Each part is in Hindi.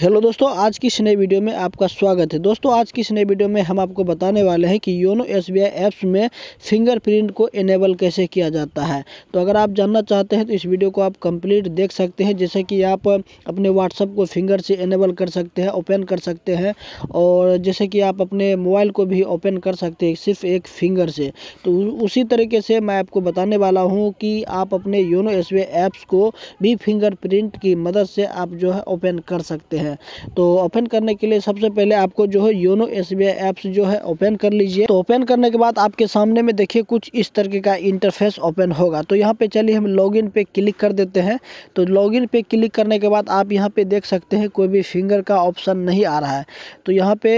हेलो दोस्तों आज की इस नए वीडियो में आपका स्वागत है दोस्तों आज की इस नए वीडियो में हम आपको बताने वाले हैं कि योनो एसबीआई ऐप्स में फिंगरप्रिंट को इनेबल कैसे किया जाता है तो अगर आप जानना चाहते हैं तो इस वीडियो को आप कंप्लीट देख सकते हैं जैसे कि आप अपने व्हाट्सअप को फिंगर से इनेबल कर सकते हैं ओपन कर सकते हैं और जैसे कि आप अपने मोबाइल को भी ओपन कर सकते हैं सिर्फ एक फिंगर से तो उसी तरीके से मैं आपको बताने वाला हूँ कि आप अपने योनो एस ऐप्स को भी फिंगरप्रिंट की मदद से आप जो है ओपन कर सकते हैं है तो ओपन करने के लिए सबसे पहले आपको जो है योनो एस बी एप्स जो है ओपन कर लीजिए तो ओपन करने के बाद आपके सामने में देखिए कुछ इस तरीके का इंटरफेस ओपन होगा तो यहाँ पे चलिए हम लॉगिन पे क्लिक कर देते हैं तो लॉगिन पे क्लिक करने के बाद आप यहाँ पे देख सकते हैं कोई भी फिंगर का ऑप्शन नहीं आ रहा है तो यहाँ पे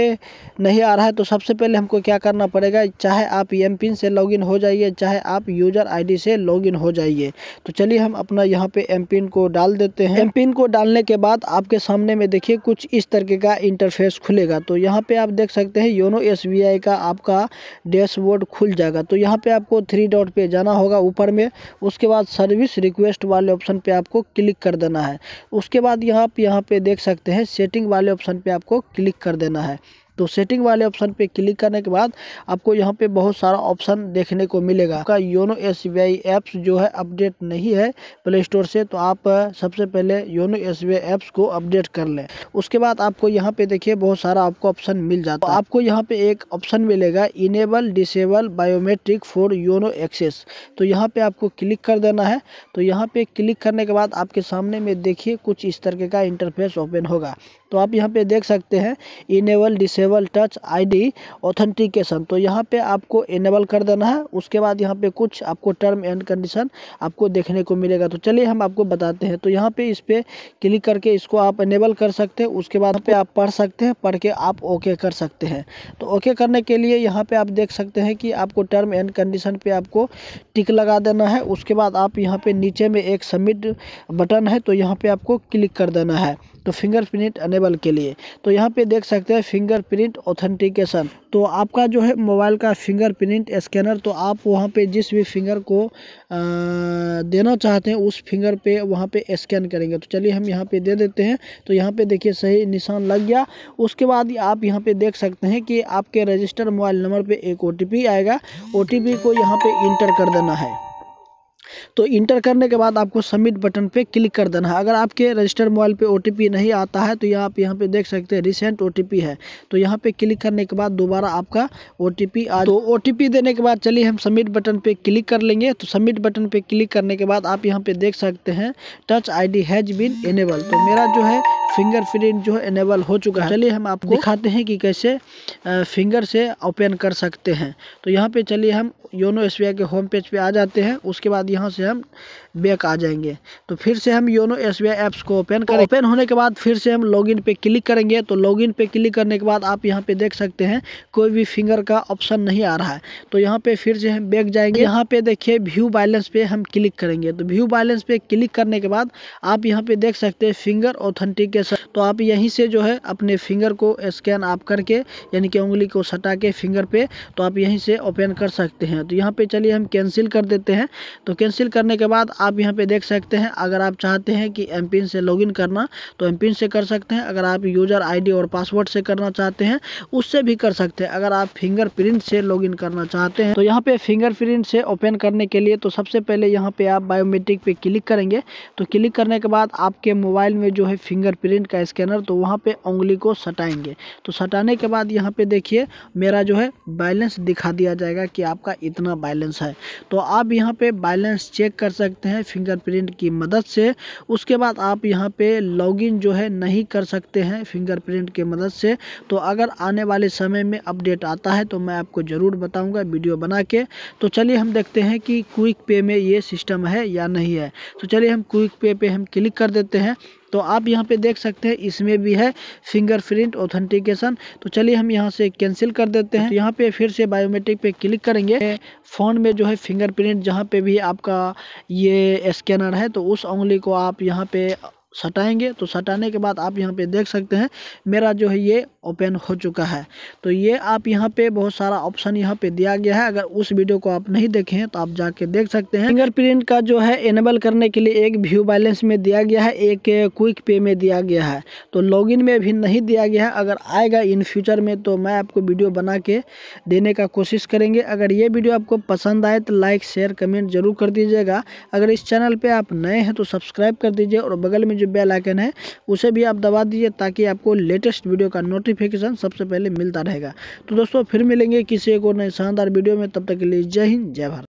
नहीं आ रहा है तो सबसे पहले हमको क्या करना पड़ेगा चाहे आप एम पिन से इन हो जाइए चाहे आप यूजर डी से इन हो जाइए तो चलिए हम अपना यहाँ पे एम पिन को डाल देते हैं एम पिन को डालने के बाद आपके सामने में देखिए कुछ इस तरीके का इंटरफेस खुलेगा तो यहाँ पे आप देख सकते हैं योनो एस का आपका डैशबोर्ड खुल जाएगा तो यहाँ पे आपको थ्री डॉट पे जाना होगा ऊपर में उसके बाद सर्विस रिक्वेस्ट वाले ऑप्शन पे आपको क्लिक कर देना है उसके बाद यहाँ आप यहाँ पे देख सकते हैं सेटिंग वाले ऑप्शन पर आपको क्लिक कर देना है तो सेटिंग वाले ऑप्शन पे क्लिक करने के बाद आपको यहाँ पे बहुत सारा ऑप्शन देखने को मिलेगा आपका योनो एस बी एप्स जो है अपडेट नहीं है प्ले स्टोर से तो आप सबसे पहले योनो एस एप्स को अपडेट कर लें उसके बाद आपको यहाँ पे देखिए बहुत सारा आपको ऑप्शन मिल जाता है आपको यहाँ पे एक ऑप्शन मिलेगा enable disable biometric for YONO access तो यहाँ पे आपको क्लिक कर देना है तो यहाँ पे क्लिक करने के बाद आपके सामने में देखिए कुछ इस तरह का इंटरफेस ओपन होगा तो आप यहाँ पे देख सकते हैं enable disable enable touch ID authentication तो यहाँ पे आपको इनेबल कर देना है उसके बाद यहाँ पे कुछ आपको टर्म एंड कंडीशन आपको देखने को मिलेगा तो चलिए हम आपको बताते हैं तो यहाँ पे इस पर क्लिक करके इसको आप इनेबल कर सकते हैं उसके बाद पे आप पढ़ सकते हैं पढ़ के आप ओके कर सकते हैं तो ओके करने के लिए यहाँ पे आप देख सकते हैं कि आपको टर्म एंड कंडीशन पर आपको टिक लगा देना है उसके बाद आप यहाँ पे नीचे में एक सबमिट बटन है तो यहाँ पे आपको क्लिक कर देना है तो फिंगरप्रिंट अनेबल के लिए तो यहाँ पे देख सकते हैं फिंगरप्रिंट ऑथेंटिकेशन तो आपका जो है मोबाइल का फिंगरप्रिंट स्कैनर तो आप वहाँ पे जिस भी फिंगर को आ, देना चाहते हैं उस फिंगर पे वहाँ पे स्कैन करेंगे तो चलिए हम यहाँ पे दे देते हैं तो यहाँ पे देखिए सही निशान लग गया उसके बाद आप यहाँ पे देख सकते हैं कि आपके रजिस्टर मोबाइल नंबर पर एक ओ आएगा ओ को यहाँ पर इंटर कर देना है तो इंटर करने के बाद आपको सबमिट बटन पे क्लिक कर देना है अगर आपके रजिस्टर मोबाइल पे ओ नहीं आता है तो यहाँ आप यहाँ पे देख सकते हैं रिसेंट ओ है तो यहाँ पे क्लिक करने के बाद दोबारा आपका ओ टी आ तो ओटीपी देने के बाद चलिए हम सबमिट बटन पर क्लिक कर लेंगे तो सबमिट बटन पर क्लिक करने के बाद आप यहाँ पे देख सकते हैं touch I has been enable तो मेरा जो है प्रिंट जो है इनेबल हो चुका है चलिए हम आपको दिखाते हैं कि कैसे फिंगर से ओपन कर सकते हैं तो यहाँ पे चलिए हम योनो एस के होम पेज पे आ जाते हैं उसके बाद यहाँ यहाँ से हम बैक आ जाएंगे तो फिर से हम योनो एस ऐप्स को ओपन करें ओपन होने के बाद फिर से हम लॉगिन पे क्लिक करेंगे तो लॉगिन पे क्लिक करने के बाद आप यहाँ पे देख सकते हैं कोई भी फिंगर का ऑप्शन नहीं आ रहा है तो यहाँ पे फिर से हम बैक जाएंगे यहाँ पे देखिए व्यू बैलेंस पे हम क्लिक करेंगे तो व्यू बैलेंस पे क्लिक करने के बाद आप यहाँ पे देख सकते हैं फिंगर ऑथेंटिकेशन तो आप यहीं से जो है अपने फिंगर को स्कैन आप करके यानी कि उंगली को सटा के फिंगर पे तो आप यहीं से ओपन कर सकते हैं तो यहाँ पे चलिए हम कैंसिल कर देते हैं तो कैंसिल कैंसिल करने के बाद आप यहाँ पे देख सकते हैं अगर आप चाहते हैं कि एम से लॉगिन करना तो एम से कर सकते हैं अगर आप यूज़र आईडी और पासवर्ड से करना चाहते हैं उससे भी कर सकते हैं अगर आप फिंगरप्रिंट से लॉगिन करना चाहते हैं तो यहाँ पे फिंगरप्रिंट से ओपन करने के लिए तो सबसे पहले यहाँ पे आप बायोमेट्रिक पे क्लिक करेंगे तो क्लिक करने के बाद आपके मोबाइल में जो है फिंगरप्रिंट का स्कैनर तो वहाँ पे उंगली को सटाएंगे तो सटाने के बाद यहाँ पे देखिए मेरा जो है बैलेंस दिखा दिया जाएगा कि आपका इतना बैलेंस है तो आप यहाँ पे बैलेंस डिटेल्स चेक कर सकते हैं फिंगरप्रिंट की मदद से उसके बाद आप यहाँ पे लॉगिन जो है नहीं कर सकते हैं फिंगरप्रिंट के मदद से तो अगर आने वाले समय में अपडेट आता है तो मैं आपको ज़रूर बताऊँगा वीडियो बना के तो चलिए हम देखते हैं कि क्विक पे में ये सिस्टम है या नहीं है तो चलिए हम क्विक पे पर हम क्लिक कर देते हैं तो आप यहाँ पे देख सकते हैं इसमें भी है फिंगरप्रिंट ऑथेंटिकेशन तो चलिए हम यहाँ से कैंसिल कर देते हैं तो यहाँ पे फिर से बायोमेट्रिक पे क्लिक करेंगे फ़ोन में जो है फिंगरप्रिंट जहाँ पे भी आपका ये स्कैनर है तो उस उंगली को आप यहाँ पे सटाएंगे तो सटाने के बाद आप यहाँ पे देख सकते हैं मेरा जो है ये ओपन हो चुका है तो ये आप यहाँ पे बहुत सारा ऑप्शन यहाँ पे दिया गया है अगर उस वीडियो को आप नहीं देखे हैं तो आप जाके देख सकते हैं फिंगरप्रिंट का जो है एनेबल करने के लिए एक व्यू बैलेंस में दिया गया है एक क्विक पे में दिया गया है तो लॉग में भी नहीं दिया गया है अगर आएगा इन फ्यूचर में तो मैं आपको वीडियो बना के देने का कोशिश करेंगे अगर ये वीडियो आपको पसंद आए तो लाइक शेयर कमेंट जरूर कर दीजिएगा अगर इस चैनल पर आप नए हैं तो सब्सक्राइब कर दीजिए और बगल में जो बेल आइकन है उसे भी आप दबा दीजिए ताकि आपको लेटेस्ट वीडियो का नोटिस नोटिफिकेशन सबसे पहले मिलता रहेगा तो दोस्तों फिर मिलेंगे किसी एक और नए शानदार वीडियो में तब तक के लिए जय हिंद जय भारत